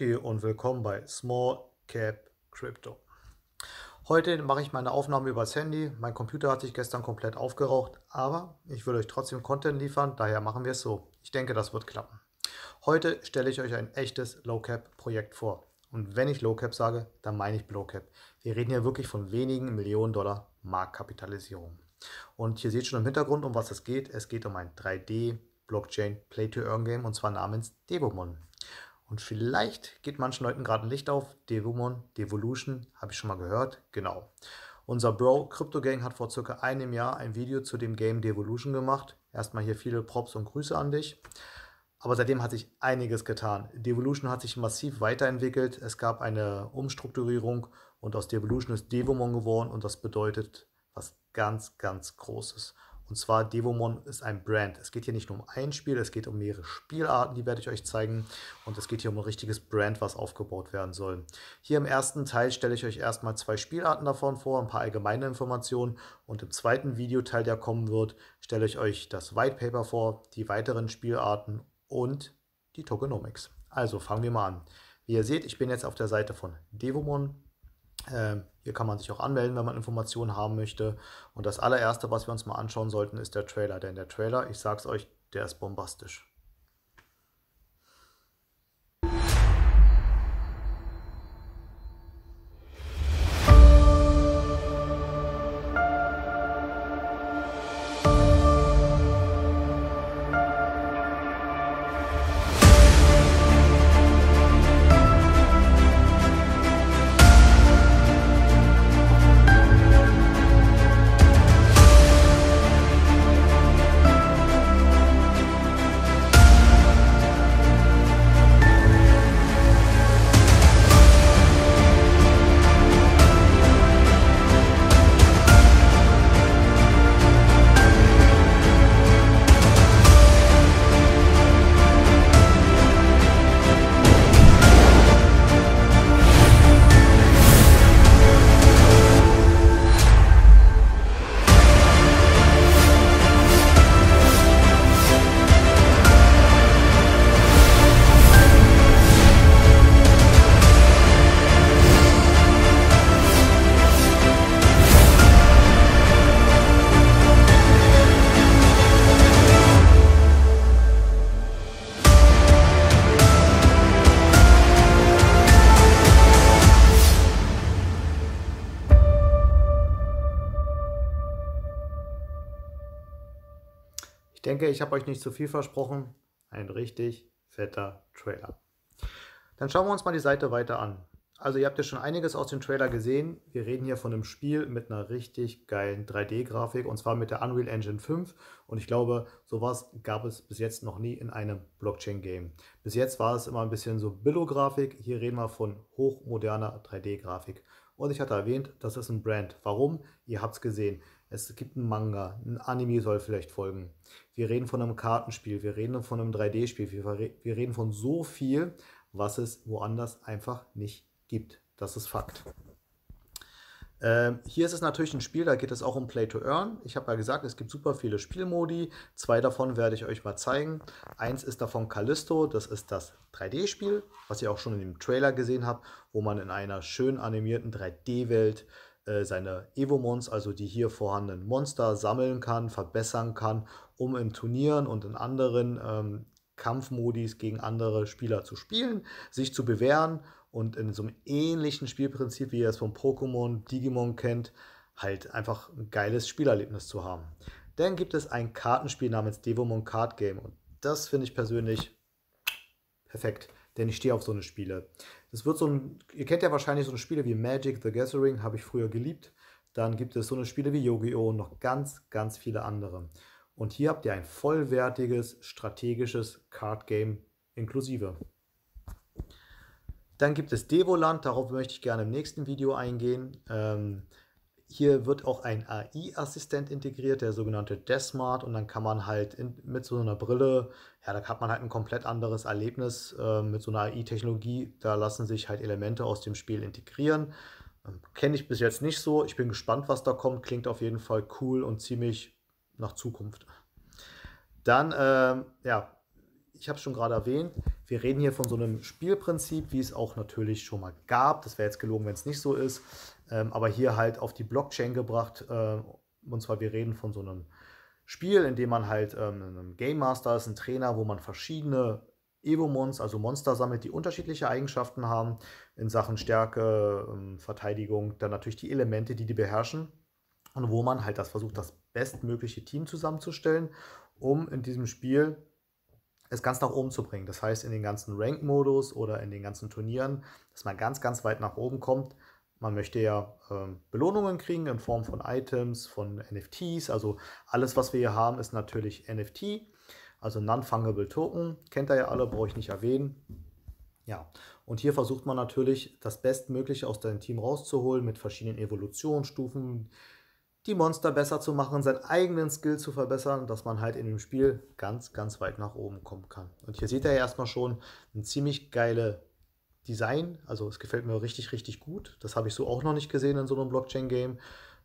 Heute und willkommen bei Small Cap Crypto. Heute mache ich meine Aufnahme übers Handy. Mein Computer hat sich gestern komplett aufgeraucht, aber ich will euch trotzdem Content liefern, daher machen wir es so. Ich denke, das wird klappen. Heute stelle ich euch ein echtes Low Cap Projekt vor. Und wenn ich Low Cap sage, dann meine ich Low Cap. Wir reden hier wirklich von wenigen Millionen Dollar Marktkapitalisierung. Und hier seht ihr schon im Hintergrund, um was es geht. Es geht um ein 3D Blockchain Play-to-Earn-Game und zwar namens Debomon. Und vielleicht geht manchen Leuten gerade ein Licht auf. Devumon, Devolution, habe ich schon mal gehört. Genau. Unser Bro Crypto Gang hat vor circa einem Jahr ein Video zu dem Game Devolution gemacht. Erstmal hier viele Props und Grüße an dich. Aber seitdem hat sich einiges getan. Devolution hat sich massiv weiterentwickelt. Es gab eine Umstrukturierung und aus Devolution ist Devomon geworden und das bedeutet was ganz, ganz Großes. Und zwar Devomon ist ein Brand. Es geht hier nicht nur um ein Spiel, es geht um mehrere Spielarten, die werde ich euch zeigen. Und es geht hier um ein richtiges Brand, was aufgebaut werden soll. Hier im ersten Teil stelle ich euch erstmal zwei Spielarten davon vor, ein paar allgemeine Informationen. Und im zweiten Videoteil, der kommen wird, stelle ich euch das White Paper vor, die weiteren Spielarten und die Tokenomics. Also fangen wir mal an. Wie ihr seht, ich bin jetzt auf der Seite von Devomon ähm, hier kann man sich auch anmelden, wenn man Informationen haben möchte. Und das allererste, was wir uns mal anschauen sollten, ist der Trailer. Denn der Trailer, ich sag's euch, der ist bombastisch. Ich denke, ich habe euch nicht zu viel versprochen. Ein richtig fetter Trailer. Dann schauen wir uns mal die Seite weiter an. Also ihr habt ja schon einiges aus dem Trailer gesehen. Wir reden hier von einem Spiel mit einer richtig geilen 3D-Grafik und zwar mit der Unreal Engine 5. Und ich glaube, sowas gab es bis jetzt noch nie in einem Blockchain-Game. Bis jetzt war es immer ein bisschen so Billo-Grafik. Hier reden wir von hochmoderner 3D-Grafik. Und ich hatte erwähnt, das ist ein Brand. Warum? Ihr habt es gesehen. Es gibt einen Manga, ein Anime soll vielleicht folgen. Wir reden von einem Kartenspiel, wir reden von einem 3D-Spiel, wir, wir reden von so viel, was es woanders einfach nicht gibt. Das ist Fakt. Ähm, hier ist es natürlich ein Spiel, da geht es auch um Play to Earn. Ich habe ja gesagt, es gibt super viele Spielmodi. Zwei davon werde ich euch mal zeigen. Eins ist davon Callisto, das ist das 3D-Spiel, was ihr auch schon in dem Trailer gesehen habt, wo man in einer schön animierten 3D-Welt äh, äh, seine Evomons, also die hier vorhandenen Monster, sammeln kann, verbessern kann, um in Turnieren und in anderen ähm, Kampfmodis gegen andere Spieler zu spielen, sich zu bewähren und in so einem ähnlichen Spielprinzip, wie ihr es von Pokémon, Digimon kennt, halt einfach ein geiles Spielerlebnis zu haben. Dann gibt es ein Kartenspiel namens Devomon Card Game und das finde ich persönlich perfekt denn ich stehe auf so eine Spiele. Das wird so ein, ihr kennt ja wahrscheinlich so eine Spiele wie Magic, The Gathering, habe ich früher geliebt. Dann gibt es so eine Spiele wie Yu-Gi-Oh! und noch ganz, ganz viele andere. Und hier habt ihr ein vollwertiges strategisches Card Game inklusive. Dann gibt es Devoland, darauf möchte ich gerne im nächsten Video eingehen. Ähm, hier wird auch ein AI-Assistent integriert, der sogenannte DeSmart, und dann kann man halt in, mit so einer Brille, ja, da hat man halt ein komplett anderes Erlebnis äh, mit so einer AI-Technologie. Da lassen sich halt Elemente aus dem Spiel integrieren. Ähm, Kenne ich bis jetzt nicht so. Ich bin gespannt, was da kommt. Klingt auf jeden Fall cool und ziemlich nach Zukunft. Dann, ähm, ja, ich habe es schon gerade erwähnt, wir reden hier von so einem Spielprinzip, wie es auch natürlich schon mal gab. Das wäre jetzt gelogen, wenn es nicht so ist ähm, aber hier halt auf die Blockchain gebracht. Äh, und zwar, wir reden von so einem Spiel, in dem man halt ähm, ein Game Master ist, ein Trainer, wo man verschiedene Evo-Mons, also Monster sammelt, die unterschiedliche Eigenschaften haben in Sachen Stärke, ähm, Verteidigung, dann natürlich die Elemente, die die beherrschen und wo man halt das versucht, das bestmögliche Team zusammenzustellen, um in diesem Spiel es ganz nach oben zu bringen. Das heißt, in den ganzen Rank-Modus oder in den ganzen Turnieren, dass man ganz, ganz weit nach oben kommt man möchte ja äh, Belohnungen kriegen in Form von Items, von NFTs. Also alles, was wir hier haben, ist natürlich NFT, also Non-Fungible Token. Kennt ihr ja alle, brauche ich nicht erwähnen. Ja, und hier versucht man natürlich, das Bestmögliche aus deinem Team rauszuholen mit verschiedenen Evolutionsstufen, die Monster besser zu machen, seinen eigenen Skill zu verbessern, dass man halt in dem Spiel ganz, ganz weit nach oben kommen kann. Und hier seht ihr ja erstmal schon eine ziemlich geile Design. Also es gefällt mir richtig, richtig gut. Das habe ich so auch noch nicht gesehen in so einem Blockchain-Game.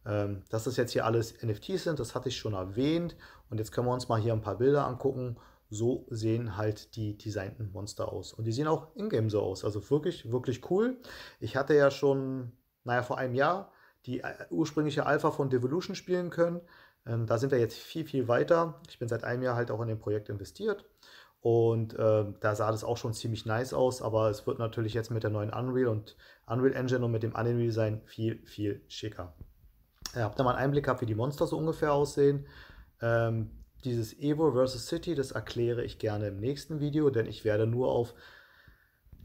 Ähm, dass das jetzt hier alles NFTs sind, das hatte ich schon erwähnt. Und jetzt können wir uns mal hier ein paar Bilder angucken. So sehen halt die designten Monster aus. Und die sehen auch in-game so aus. Also wirklich, wirklich cool. Ich hatte ja schon, naja, vor einem Jahr die äh, ursprüngliche Alpha von Devolution spielen können. Ähm, da sind wir jetzt viel, viel weiter. Ich bin seit einem Jahr halt auch in dem Projekt investiert und äh, da sah das auch schon ziemlich nice aus, aber es wird natürlich jetzt mit der neuen Unreal und Unreal Engine und mit dem Unreal Design viel, viel schicker. Ihr habt da mal einen Einblick gehabt, wie die Monster so ungefähr aussehen. Ähm, dieses Evo vs. City, das erkläre ich gerne im nächsten Video, denn ich werde nur auf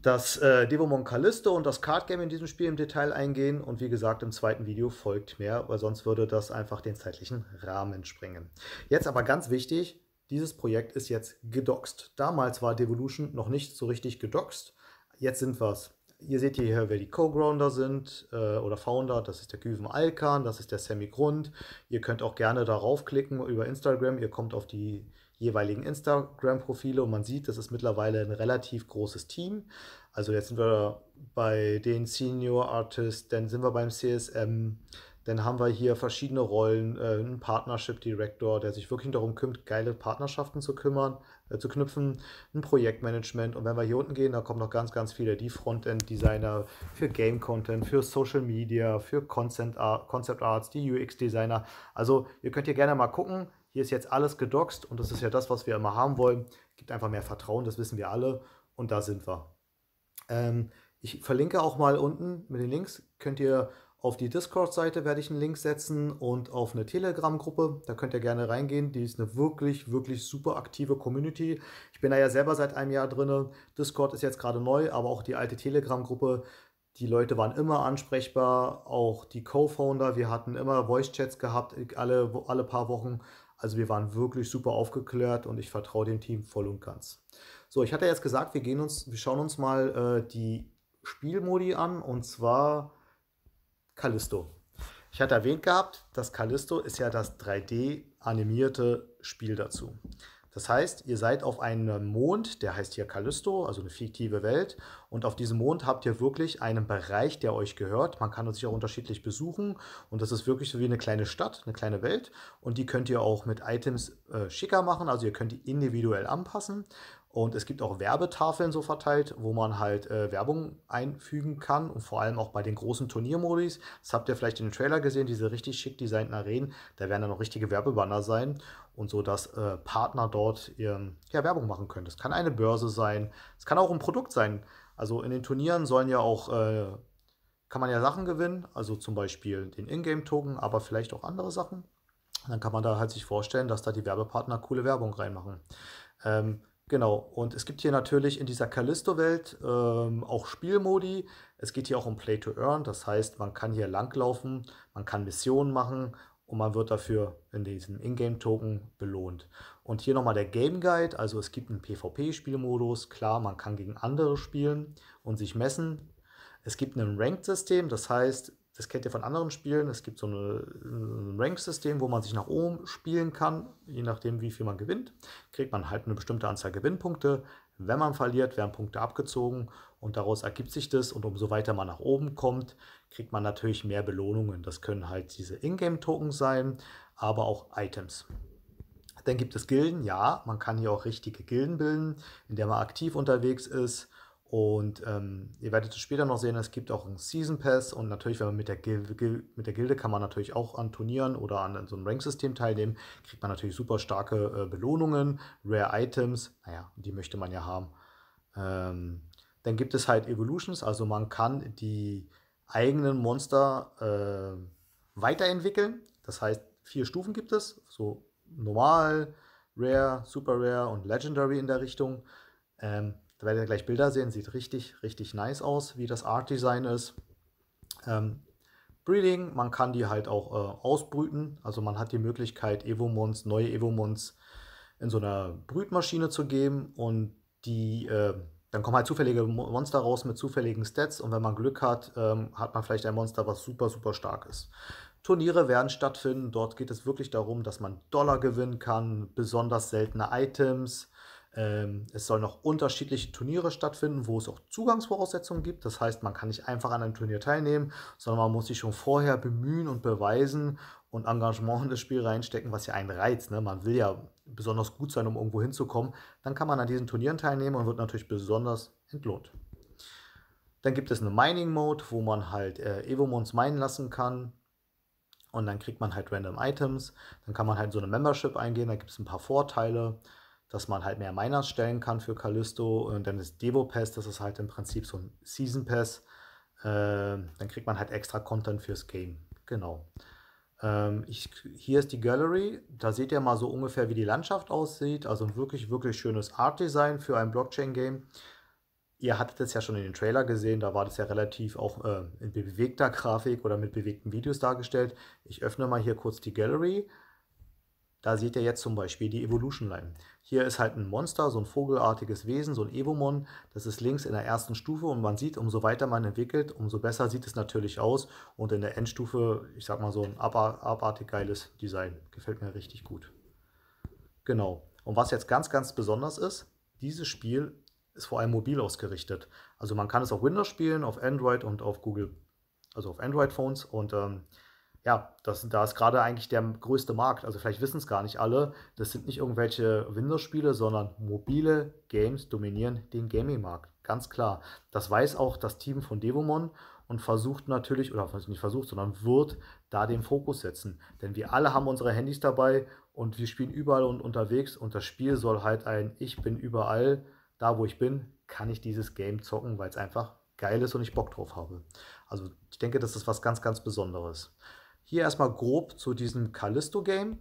das äh, Devomon Callisto und das Card Game in diesem Spiel im Detail eingehen und wie gesagt, im zweiten Video folgt mehr, weil sonst würde das einfach den zeitlichen Rahmen springen. Jetzt aber ganz wichtig, dieses Projekt ist jetzt gedoxt. Damals war Devolution noch nicht so richtig gedoxt. Jetzt sind wir es. Ihr seht hier, wer die Co-Grounder sind äh, oder Founder. Das ist der Güven Alkan, das ist der Sammy Grund. Ihr könnt auch gerne darauf klicken über Instagram. Ihr kommt auf die jeweiligen Instagram-Profile und man sieht, das ist mittlerweile ein relativ großes Team. Also jetzt sind wir bei den Senior Artists, dann sind wir beim CSM, dann haben wir hier verschiedene Rollen, äh, einen Partnership Director, der sich wirklich darum kümmert, geile Partnerschaften zu kümmern, äh, zu knüpfen, ein Projektmanagement. Und wenn wir hier unten gehen, da kommen noch ganz, ganz viele, die Frontend-Designer für Game-Content, für Social Media, für Concept, Art, Concept Arts, die UX-Designer. Also ihr könnt hier gerne mal gucken. Hier ist jetzt alles gedoxt und das ist ja das, was wir immer haben wollen. Gibt einfach mehr Vertrauen, das wissen wir alle. Und da sind wir. Ähm, ich verlinke auch mal unten mit den Links, könnt ihr auf die Discord-Seite werde ich einen Link setzen und auf eine Telegram-Gruppe. Da könnt ihr gerne reingehen. Die ist eine wirklich, wirklich super aktive Community. Ich bin da ja selber seit einem Jahr drin. Discord ist jetzt gerade neu, aber auch die alte Telegram-Gruppe. Die Leute waren immer ansprechbar, auch die Co-Founder. Wir hatten immer Voice-Chats gehabt, äh, alle, alle paar Wochen. Also wir waren wirklich super aufgeklärt und ich vertraue dem Team voll und ganz. So, ich hatte jetzt gesagt, wir, gehen uns, wir schauen uns mal äh, die Spielmodi an und zwar Callisto. Ich hatte erwähnt gehabt, das Callisto ist ja das 3D-animierte Spiel dazu. Das heißt, ihr seid auf einem Mond, der heißt hier Callisto, also eine fiktive Welt. Und auf diesem Mond habt ihr wirklich einen Bereich, der euch gehört. Man kann uns hier auch unterschiedlich besuchen. Und das ist wirklich so wie eine kleine Stadt, eine kleine Welt. Und die könnt ihr auch mit Items äh, schicker machen. Also ihr könnt die individuell anpassen. Und es gibt auch Werbetafeln so verteilt, wo man halt äh, Werbung einfügen kann und vor allem auch bei den großen Turniermodis. Das habt ihr vielleicht in den Trailer gesehen, diese richtig schick designten Arenen. Da werden dann noch richtige Werbebanner sein und so, dass äh, Partner dort ihr, ja, Werbung machen können. Das kann eine Börse sein, es kann auch ein Produkt sein. Also in den Turnieren sollen ja auch, äh, kann man ja Sachen gewinnen, also zum Beispiel den Ingame-Token, aber vielleicht auch andere Sachen. Und dann kann man da halt sich vorstellen, dass da die Werbepartner coole Werbung reinmachen. Ähm, Genau, und es gibt hier natürlich in dieser Callisto-Welt ähm, auch Spielmodi. Es geht hier auch um Play to Earn, das heißt, man kann hier langlaufen, man kann Missionen machen und man wird dafür in diesem Ingame-Token belohnt. Und hier nochmal der Game Guide, also es gibt einen PvP-Spielmodus, klar, man kann gegen andere spielen und sich messen. Es gibt ein Ranked-System, das heißt, das kennt ihr von anderen Spielen. Es gibt so eine, ein Rank-System, wo man sich nach oben spielen kann. Je nachdem, wie viel man gewinnt, kriegt man halt eine bestimmte Anzahl Gewinnpunkte. Wenn man verliert, werden Punkte abgezogen und daraus ergibt sich das. Und umso weiter man nach oben kommt, kriegt man natürlich mehr Belohnungen. Das können halt diese Ingame-Token sein, aber auch Items. Dann gibt es Gilden. Ja, man kann hier auch richtige Gilden bilden, in der man aktiv unterwegs ist und ähm, ihr werdet es später noch sehen, es gibt auch einen Season Pass und natürlich, wenn man mit der, Gilde, mit der Gilde kann man natürlich auch an Turnieren oder an so einem Rank-System teilnehmen, kriegt man natürlich super starke äh, Belohnungen, Rare Items, naja, die möchte man ja haben. Ähm, dann gibt es halt Evolutions, also man kann die eigenen Monster äh, weiterentwickeln. Das heißt, vier Stufen gibt es, so normal, Rare, Super Rare und Legendary in der Richtung. Ähm, da werdet ihr gleich Bilder sehen. Sieht richtig, richtig nice aus, wie das Art-Design ist. Ähm, Breeding, man kann die halt auch äh, ausbrüten. Also man hat die Möglichkeit, Evomons, neue Evomons in so einer Brütmaschine zu geben und die, äh, dann kommen halt zufällige Monster raus mit zufälligen Stats und wenn man Glück hat, ähm, hat man vielleicht ein Monster, was super, super stark ist. Turniere werden stattfinden, dort geht es wirklich darum, dass man Dollar gewinnen kann, besonders seltene Items, ähm, es sollen noch unterschiedliche Turniere stattfinden, wo es auch Zugangsvoraussetzungen gibt. Das heißt, man kann nicht einfach an einem Turnier teilnehmen, sondern man muss sich schon vorher bemühen und beweisen und Engagement in das Spiel reinstecken, was ja einen reizt. Ne? Man will ja besonders gut sein, um irgendwo hinzukommen. Dann kann man an diesen Turnieren teilnehmen und wird natürlich besonders entlohnt. Dann gibt es eine Mining Mode, wo man halt äh, Evomons minen lassen kann. Und dann kriegt man halt random Items. Dann kann man halt so eine Membership eingehen. Da gibt es ein paar Vorteile dass man halt mehr Miners stellen kann für Callisto. Und dann ist Devo Pass, das ist halt im Prinzip so ein Season Pass. Ähm, dann kriegt man halt extra Content fürs Game. Genau. Ähm, ich, hier ist die Gallery. Da seht ihr mal so ungefähr, wie die Landschaft aussieht. Also ein wirklich, wirklich schönes Art Design für ein Blockchain-Game. Ihr hattet es ja schon in den Trailer gesehen, da war das ja relativ auch äh, in bewegter Grafik oder mit bewegten Videos dargestellt. Ich öffne mal hier kurz die Gallery. Da seht ihr jetzt zum Beispiel die Evolution Line. Hier ist halt ein Monster, so ein vogelartiges Wesen, so ein Evomon. Das ist links in der ersten Stufe und man sieht, umso weiter man entwickelt, umso besser sieht es natürlich aus. Und in der Endstufe, ich sag mal so ein abartig geiles Design. Gefällt mir richtig gut. Genau. Und was jetzt ganz, ganz besonders ist, dieses Spiel ist vor allem mobil ausgerichtet. Also man kann es auf Windows spielen, auf Android und auf Google, also auf Android-Phones und ähm, ja, da ist gerade eigentlich der größte Markt. Also vielleicht wissen es gar nicht alle. Das sind nicht irgendwelche Windows-Spiele, sondern mobile Games dominieren den Gaming-Markt. Ganz klar. Das weiß auch das Team von Devomon und versucht natürlich, oder nicht versucht, sondern wird da den Fokus setzen. Denn wir alle haben unsere Handys dabei und wir spielen überall und unterwegs und das Spiel soll halt ein Ich bin überall, da wo ich bin, kann ich dieses Game zocken, weil es einfach geil ist und ich Bock drauf habe. Also ich denke, das ist was ganz, ganz Besonderes. Hier erstmal grob zu diesem Callisto-Game.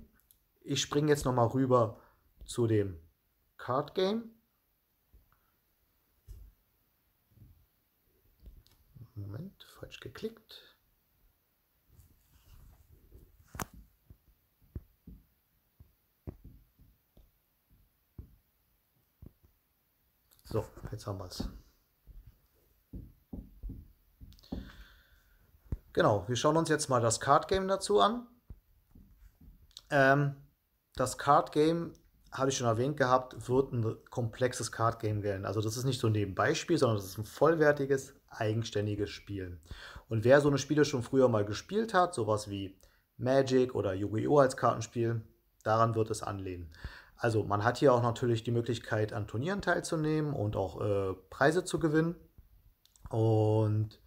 Ich springe jetzt nochmal rüber zu dem Card-Game. Moment, falsch geklickt. So, jetzt haben wir es. Genau, wir schauen uns jetzt mal das Card Game dazu an. Ähm, das Card Game, habe ich schon erwähnt gehabt, wird ein komplexes Card Game werden. Also das ist nicht so ein Nebenbeispiel, sondern das ist ein vollwertiges, eigenständiges Spiel. Und wer so eine Spiele schon früher mal gespielt hat, sowas wie Magic oder Yu-Gi-Oh! als Kartenspiel, daran wird es anlehnen. Also man hat hier auch natürlich die Möglichkeit, an Turnieren teilzunehmen und auch äh, Preise zu gewinnen. Und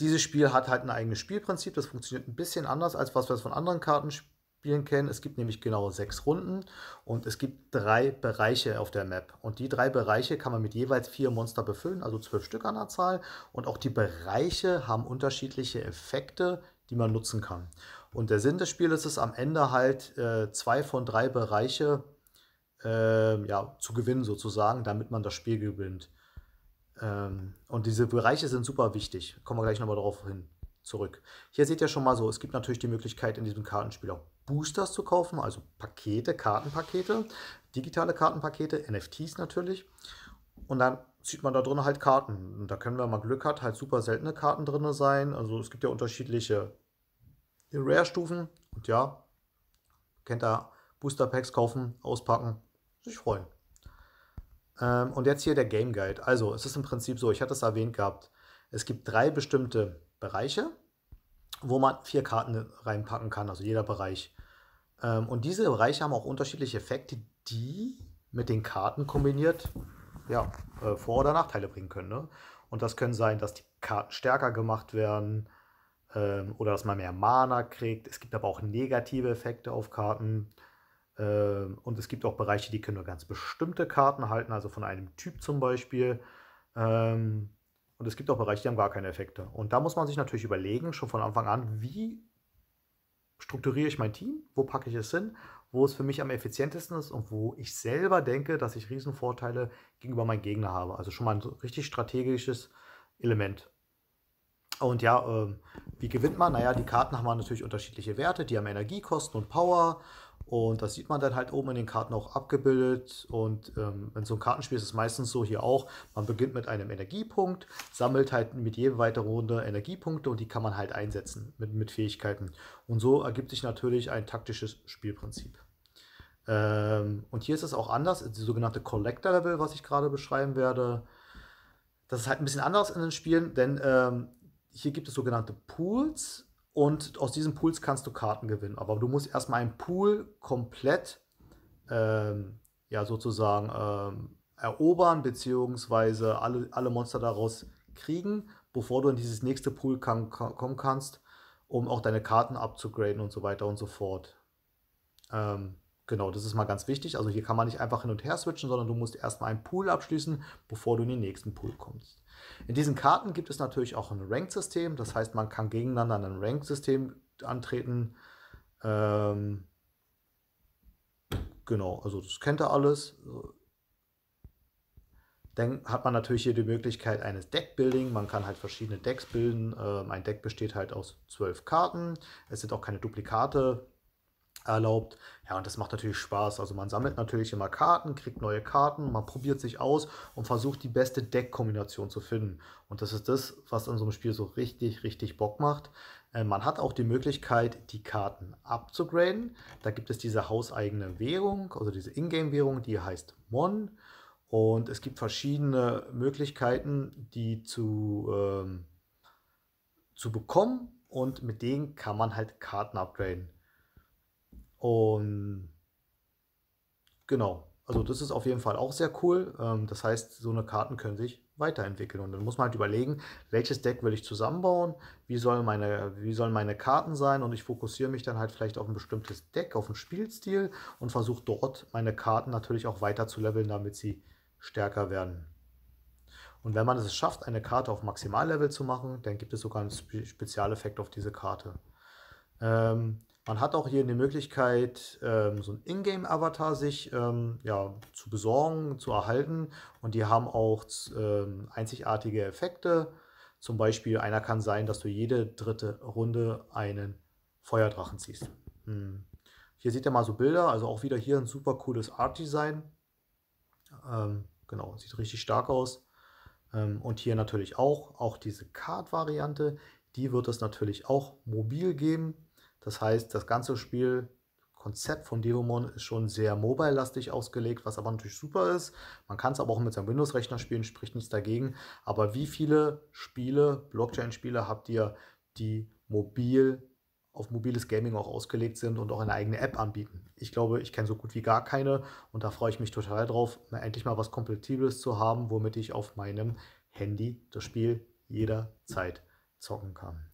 dieses Spiel hat halt ein eigenes Spielprinzip. Das funktioniert ein bisschen anders, als was wir von anderen Kartenspielen kennen. Es gibt nämlich genau sechs Runden und es gibt drei Bereiche auf der Map. Und die drei Bereiche kann man mit jeweils vier Monster befüllen, also zwölf Stück an der Zahl. Und auch die Bereiche haben unterschiedliche Effekte, die man nutzen kann. Und der Sinn des Spiels ist es am Ende halt, äh, zwei von drei Bereiche äh, ja, zu gewinnen, sozusagen, damit man das Spiel gewinnt. Ähm, und diese Bereiche sind super wichtig. Kommen wir gleich nochmal darauf hin zurück. Hier seht ihr schon mal so, es gibt natürlich die Möglichkeit in diesem Kartenspiel auch Boosters zu kaufen, also Pakete, Kartenpakete, digitale Kartenpakete, NFTs natürlich. Und dann zieht man da drin halt Karten. Und da können, wir mal Glück hat, halt super seltene Karten drin sein. Also es gibt ja unterschiedliche Rare-Stufen. Und ja, kennt ihr Booster Packs kaufen, auspacken, sich freuen. Ähm, und jetzt hier der Game Guide. Also, es ist im Prinzip so, ich hatte es erwähnt gehabt, es gibt drei bestimmte Bereiche, wo man vier Karten reinpacken kann, also jeder Bereich. Ähm, und diese Bereiche haben auch unterschiedliche Effekte, die mit den Karten kombiniert ja, äh, Vor- oder Nachteile bringen können. Ne? Und das können sein, dass die Karten stärker gemacht werden ähm, oder dass man mehr Mana kriegt. Es gibt aber auch negative Effekte auf Karten. Ähm, und es gibt auch Bereiche, die können nur ganz bestimmte Karten halten, also von einem Typ zum Beispiel. Ähm, und es gibt auch Bereiche, die haben gar keine Effekte. Und da muss man sich natürlich überlegen, schon von Anfang an, wie strukturiere ich mein Team, wo packe ich es hin, wo es für mich am effizientesten ist und wo ich selber denke, dass ich Riesenvorteile gegenüber meinem Gegner habe. Also schon mal ein richtig strategisches Element. Und ja, ähm, wie gewinnt man? Naja, die Karten haben natürlich unterschiedliche Werte, die haben Energiekosten und Power. Und das sieht man dann halt oben in den Karten auch abgebildet. Und ähm, in so einem Kartenspiel ist es meistens so hier auch, man beginnt mit einem Energiepunkt, sammelt halt mit jeder weiteren Runde Energiepunkte und die kann man halt einsetzen mit, mit Fähigkeiten. Und so ergibt sich natürlich ein taktisches Spielprinzip. Ähm, und hier ist es auch anders, die sogenannte Collector-Level, was ich gerade beschreiben werde. Das ist halt ein bisschen anders in den Spielen, denn ähm, hier gibt es sogenannte Pools und aus diesen Pools kannst du Karten gewinnen. Aber du musst erstmal einen Pool komplett, ähm, ja, sozusagen ähm, erobern, beziehungsweise alle, alle Monster daraus kriegen, bevor du in dieses nächste Pool kann, kann, kommen kannst, um auch deine Karten abzugraden und so weiter und so fort. Ähm, Genau, das ist mal ganz wichtig. Also hier kann man nicht einfach hin und her switchen, sondern du musst erstmal einen Pool abschließen, bevor du in den nächsten Pool kommst. In diesen Karten gibt es natürlich auch ein Ranked-System. Das heißt, man kann gegeneinander in ein Ranked-System antreten. Ähm, genau, also das kennt ihr alles. Dann hat man natürlich hier die Möglichkeit eines Deckbuilding. Man kann halt verschiedene Decks bilden. Ähm, ein Deck besteht halt aus zwölf Karten. Es sind auch keine Duplikate erlaubt. Ja, und das macht natürlich Spaß. Also man sammelt natürlich immer Karten, kriegt neue Karten, man probiert sich aus und versucht die beste Deckkombination zu finden. Und das ist das, was in so einem Spiel so richtig, richtig Bock macht. Ähm, man hat auch die Möglichkeit, die Karten abzugraden. Da gibt es diese hauseigene Währung, also diese Ingame-Währung, die heißt Mon. Und es gibt verschiedene Möglichkeiten, die zu, ähm, zu bekommen. Und mit denen kann man halt Karten upgraden. Und genau, also das ist auf jeden Fall auch sehr cool. Ähm, das heißt, so eine Karten können sich weiterentwickeln. Und dann muss man halt überlegen, welches Deck will ich zusammenbauen, wie, soll meine, wie sollen meine Karten sein und ich fokussiere mich dann halt vielleicht auf ein bestimmtes Deck, auf einen Spielstil und versuche dort meine Karten natürlich auch weiter zu leveln, damit sie stärker werden. Und wenn man es schafft, eine Karte auf Maximallevel zu machen, dann gibt es sogar einen Spezialeffekt auf diese Karte. Ähm, man hat auch hier eine Möglichkeit, ähm, so ein Ingame-Avatar sich ähm, ja, zu besorgen, zu erhalten. Und die haben auch ähm, einzigartige Effekte. Zum Beispiel einer kann sein, dass du jede dritte Runde einen Feuerdrachen ziehst. Hm. Hier seht ihr mal so Bilder, also auch wieder hier ein super cooles Art-Design. Ähm, genau, sieht richtig stark aus. Ähm, und hier natürlich auch, auch diese Card-Variante. Die wird es natürlich auch mobil geben. Das heißt, das ganze Spiel Konzept von Devomon ist schon sehr mobile-lastig ausgelegt, was aber natürlich super ist. Man kann es aber auch mit seinem Windows-Rechner spielen, spricht nichts dagegen. Aber wie viele Spiele, Blockchain-Spiele habt ihr, die mobil auf mobiles Gaming auch ausgelegt sind und auch eine eigene App anbieten? Ich glaube, ich kenne so gut wie gar keine und da freue ich mich total drauf, endlich mal was Kompatibles zu haben, womit ich auf meinem Handy das Spiel jederzeit zocken kann.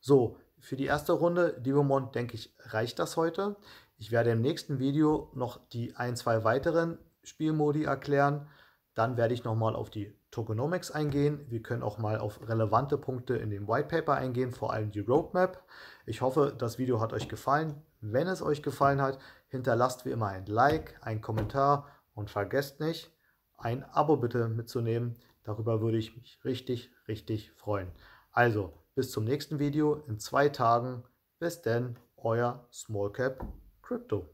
So, für die erste Runde. Divomon, denke ich, reicht das heute. Ich werde im nächsten Video noch die ein, zwei weiteren Spielmodi erklären. Dann werde ich nochmal auf die Tokenomics eingehen. Wir können auch mal auf relevante Punkte in dem White Paper eingehen, vor allem die Roadmap. Ich hoffe, das Video hat euch gefallen. Wenn es euch gefallen hat, hinterlasst wie immer ein Like, einen Kommentar und vergesst nicht, ein Abo bitte mitzunehmen. Darüber würde ich mich richtig, richtig freuen. Also, bis zum nächsten Video in zwei Tagen. Bis denn, euer Small Cap Crypto.